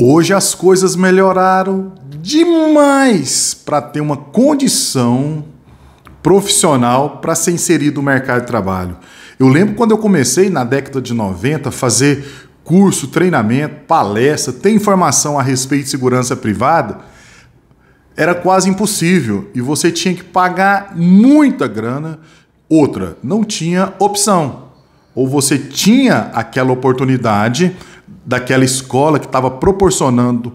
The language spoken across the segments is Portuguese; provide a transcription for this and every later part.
Hoje as coisas melhoraram demais para ter uma condição profissional para ser inserido no mercado de trabalho. Eu lembro quando eu comecei na década de 90 fazer curso, treinamento, palestra, ter informação a respeito de segurança privada, era quase impossível e você tinha que pagar muita grana. Outra, não tinha opção. Ou você tinha aquela oportunidade daquela escola que estava proporcionando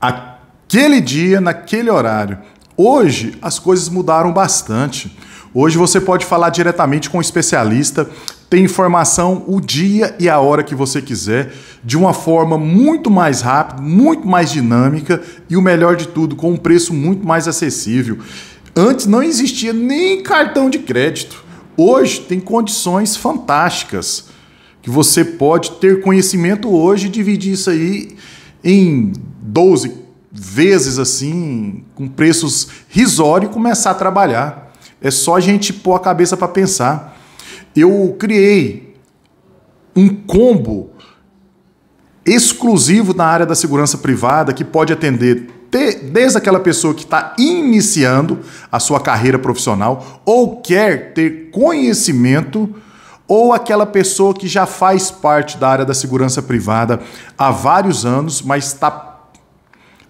aquele dia, naquele horário. Hoje as coisas mudaram bastante. Hoje você pode falar diretamente com um especialista, tem informação o dia e a hora que você quiser, de uma forma muito mais rápida, muito mais dinâmica e o melhor de tudo, com um preço muito mais acessível. Antes não existia nem cartão de crédito. Hoje tem condições fantásticas que você pode ter conhecimento hoje e dividir isso aí em 12 vezes assim, com preços risórios e começar a trabalhar. É só a gente pôr a cabeça para pensar. Eu criei um combo exclusivo na área da segurança privada que pode atender desde aquela pessoa que está iniciando a sua carreira profissional ou quer ter conhecimento ou aquela pessoa que já faz parte da área da segurança privada há vários anos, mas está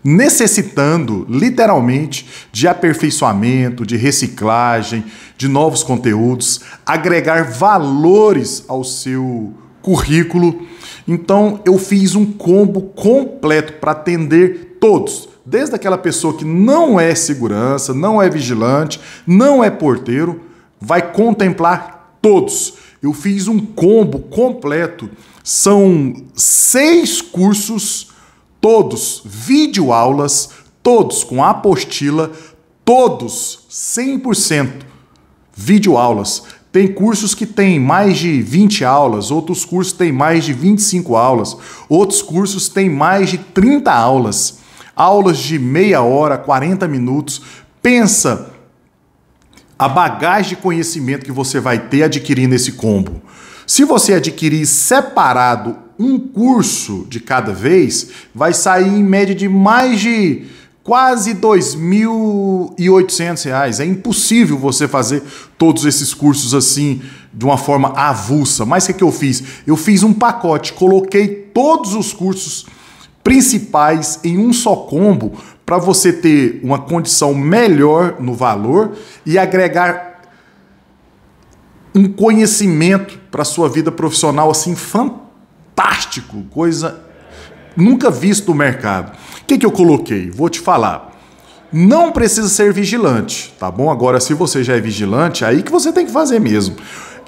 necessitando literalmente de aperfeiçoamento, de reciclagem, de novos conteúdos, agregar valores ao seu currículo. Então eu fiz um combo completo para atender todos, desde aquela pessoa que não é segurança, não é vigilante, não é porteiro, vai contemplar todos. Eu fiz um combo completo. São seis cursos, todos videoaulas, todos com apostila, todos 100% videoaulas. Tem cursos que têm mais de 20 aulas, outros cursos têm mais de 25 aulas, outros cursos têm mais de 30 aulas. Aulas de meia hora, 40 minutos. Pensa a bagagem de conhecimento que você vai ter adquirindo esse combo. Se você adquirir separado um curso de cada vez, vai sair em média de mais de quase R$ 2.800. É impossível você fazer todos esses cursos assim de uma forma avulsa. Mas o que, é que eu fiz? Eu fiz um pacote, coloquei todos os cursos principais em um só combo para você ter uma condição melhor no valor e agregar um conhecimento para sua vida profissional assim fantástico, coisa nunca vista no mercado. O que, que eu coloquei? Vou te falar. Não precisa ser vigilante, tá bom? Agora, se você já é vigilante, aí que você tem que fazer mesmo.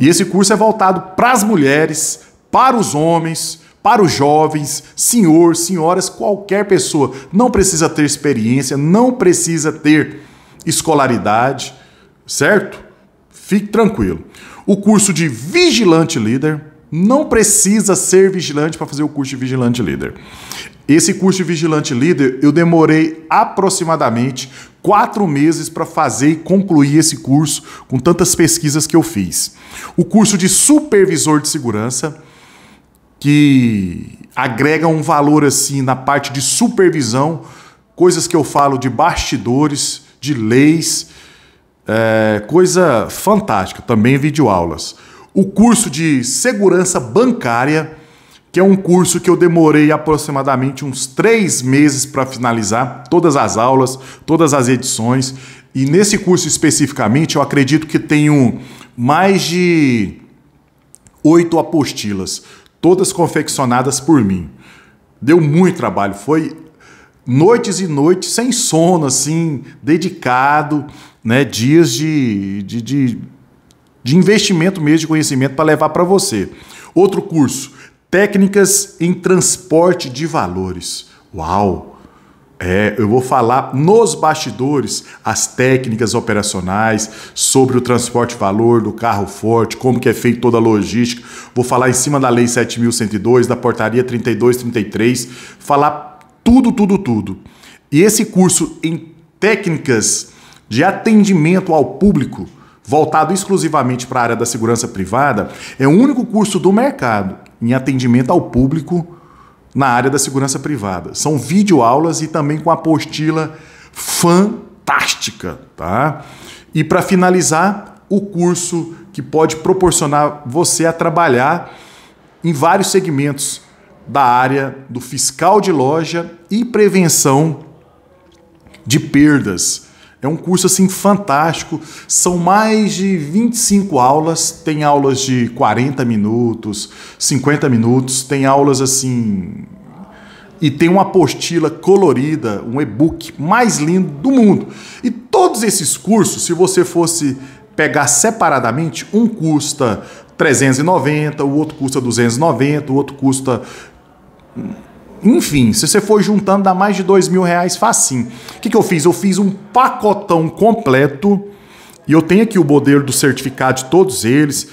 E esse curso é voltado para as mulheres, para os homens, para os jovens, senhor, senhoras, qualquer pessoa. Não precisa ter experiência, não precisa ter escolaridade, certo? Fique tranquilo. O curso de vigilante líder não precisa ser vigilante para fazer o curso de vigilante líder. Esse curso de vigilante líder eu demorei aproximadamente quatro meses para fazer e concluir esse curso com tantas pesquisas que eu fiz. O curso de supervisor de segurança que agregam um valor assim na parte de supervisão, coisas que eu falo de bastidores, de leis, é, coisa fantástica, também videoaulas. O curso de segurança bancária, que é um curso que eu demorei aproximadamente uns três meses para finalizar todas as aulas, todas as edições. E nesse curso especificamente, eu acredito que tenho mais de oito apostilas todas confeccionadas por mim. Deu muito trabalho, foi noites e noites sem sono, assim, dedicado, né? Dias de, de, de, de investimento mesmo, de conhecimento para levar para você. Outro curso, técnicas em transporte de valores. Uau! É, eu vou falar nos bastidores as técnicas operacionais sobre o transporte valor do carro forte, como que é feita toda a logística. Vou falar em cima da lei 7102, da portaria 3233, falar tudo, tudo, tudo. E esse curso em técnicas de atendimento ao público, voltado exclusivamente para a área da segurança privada, é o único curso do mercado em atendimento ao público na área da segurança privada. São videoaulas e também com apostila fantástica, tá? E para finalizar, o curso que pode proporcionar você a trabalhar em vários segmentos da área do fiscal de loja e prevenção de perdas é um curso assim fantástico. São mais de 25 aulas, tem aulas de 40 minutos, 50 minutos, tem aulas assim e tem uma apostila colorida, um e-book mais lindo do mundo. E todos esses cursos, se você fosse pegar separadamente, um custa 390, o outro custa 290, o outro custa enfim, se você for juntando, dá mais de dois mil reais facinho. O que, que eu fiz? Eu fiz um pacotão completo e eu tenho aqui o modelo do certificado de todos eles.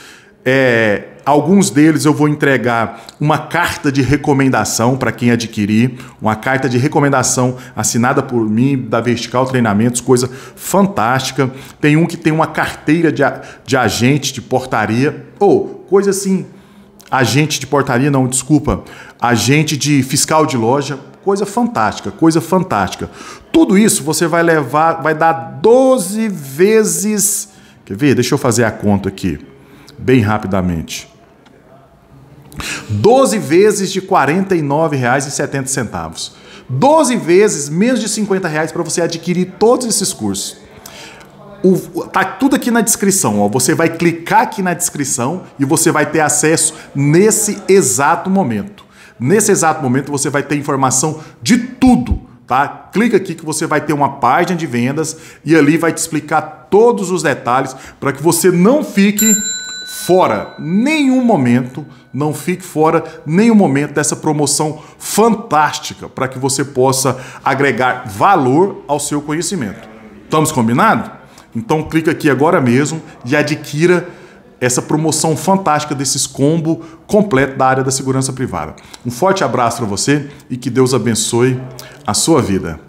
É, alguns deles eu vou entregar uma carta de recomendação para quem adquirir, uma carta de recomendação assinada por mim, da Vertical Treinamentos, coisa fantástica. Tem um que tem uma carteira de, de agente, de portaria, ou oh, coisa assim agente de portaria, não, desculpa, agente de fiscal de loja, coisa fantástica, coisa fantástica. Tudo isso você vai levar, vai dar 12 vezes. Quer ver? Deixa eu fazer a conta aqui, bem rapidamente. 12 vezes de R$ 49,70. 12 vezes menos de R$ reais para você adquirir todos esses cursos o, tá tudo aqui na descrição. Ó. Você vai clicar aqui na descrição e você vai ter acesso nesse exato momento. Nesse exato momento você vai ter informação de tudo, tá? Clica aqui que você vai ter uma página de vendas e ali vai te explicar todos os detalhes para que você não fique fora nenhum momento, não fique fora nenhum momento dessa promoção fantástica para que você possa agregar valor ao seu conhecimento. Estamos combinados? Então clica aqui agora mesmo e adquira essa promoção fantástica desses combo completo da área da segurança privada. Um forte abraço para você e que Deus abençoe a sua vida.